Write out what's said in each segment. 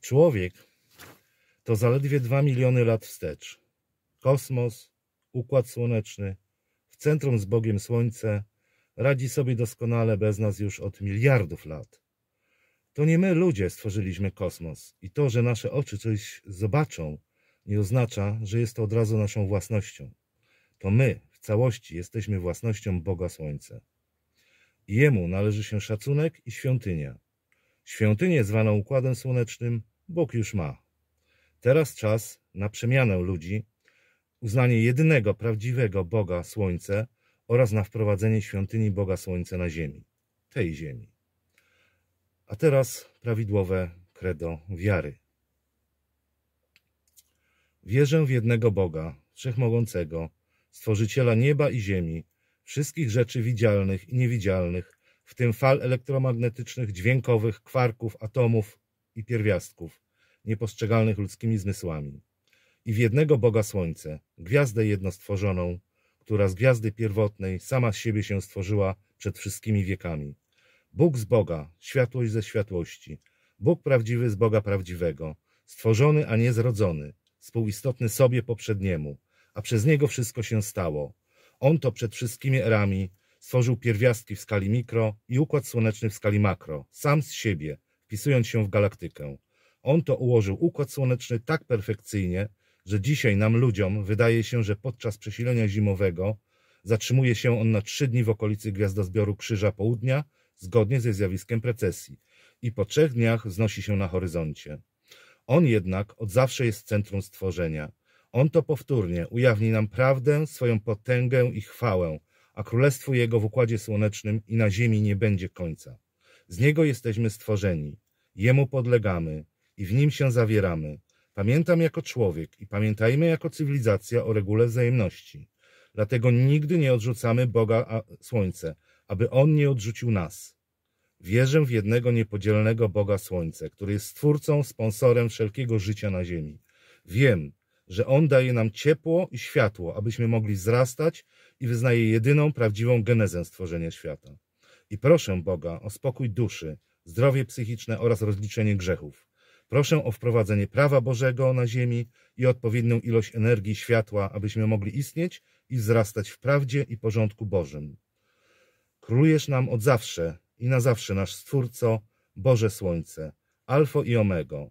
Człowiek to zaledwie 2 miliony lat wstecz. Kosmos, układ słoneczny, w centrum z Bogiem Słońce, radzi sobie doskonale bez nas już od miliardów lat. To nie my ludzie stworzyliśmy kosmos i to, że nasze oczy coś zobaczą, nie oznacza, że jest to od razu naszą własnością. To my w całości jesteśmy własnością Boga Słońce. Jemu należy się szacunek i świątynia. Świątynię zwaną Układem Słonecznym Bóg już ma. Teraz czas na przemianę ludzi, uznanie jedynego prawdziwego Boga Słońce oraz na wprowadzenie świątyni Boga Słońce na ziemi, tej ziemi. A teraz prawidłowe credo wiary. Wierzę w jednego Boga, Wszechmogącego, Stworzyciela nieba i ziemi, wszystkich rzeczy widzialnych i niewidzialnych, w tym fal elektromagnetycznych, dźwiękowych, kwarków, atomów i pierwiastków, niepostrzegalnych ludzkimi zmysłami. I w jednego Boga Słońce, gwiazdę jednostworzoną, która z gwiazdy pierwotnej sama z siebie się stworzyła przed wszystkimi wiekami. Bóg z Boga, światłość ze światłości, Bóg prawdziwy z Boga prawdziwego, stworzony, a nie zrodzony, współistotny sobie poprzedniemu, a przez Niego wszystko się stało. On to przed wszystkimi erami Stworzył pierwiastki w skali mikro i układ słoneczny w skali makro, sam z siebie, wpisując się w galaktykę. On to ułożył układ słoneczny tak perfekcyjnie, że dzisiaj nam ludziom wydaje się, że podczas przesilenia zimowego zatrzymuje się on na trzy dni w okolicy gwiazdozbioru Krzyża Południa, zgodnie ze zjawiskiem precesji, i po trzech dniach znosi się na horyzoncie. On jednak od zawsze jest centrum stworzenia. On to powtórnie ujawni nam prawdę, swoją potęgę i chwałę, a królestwu jego w układzie słonecznym i na ziemi nie będzie końca. Z niego jesteśmy stworzeni, jemu podlegamy i w nim się zawieramy. Pamiętam jako człowiek i pamiętajmy jako cywilizacja o regule wzajemności. Dlatego nigdy nie odrzucamy Boga a Słońce, aby On nie odrzucił nas. Wierzę w jednego niepodzielnego Boga Słońce, który jest stwórcą, sponsorem wszelkiego życia na ziemi. Wiem, że On daje nam ciepło i światło, abyśmy mogli wzrastać i wyznaje jedyną prawdziwą genezę stworzenia świata. I proszę Boga o spokój duszy, zdrowie psychiczne oraz rozliczenie grzechów. Proszę o wprowadzenie prawa Bożego na ziemi i odpowiednią ilość energii światła, abyśmy mogli istnieć i wzrastać w prawdzie i porządku Bożym. Królujesz nam od zawsze i na zawsze nasz Stwórco, Boże Słońce, Alfo i Omego.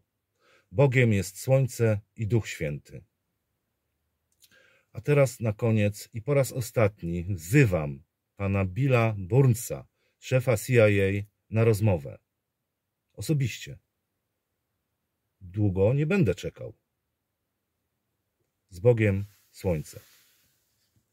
Bogiem jest Słońce i Duch Święty. A teraz na koniec i po raz ostatni wzywam pana Billa Burnsa, szefa CIA, na rozmowę. Osobiście. Długo nie będę czekał. Z Bogiem Słońce.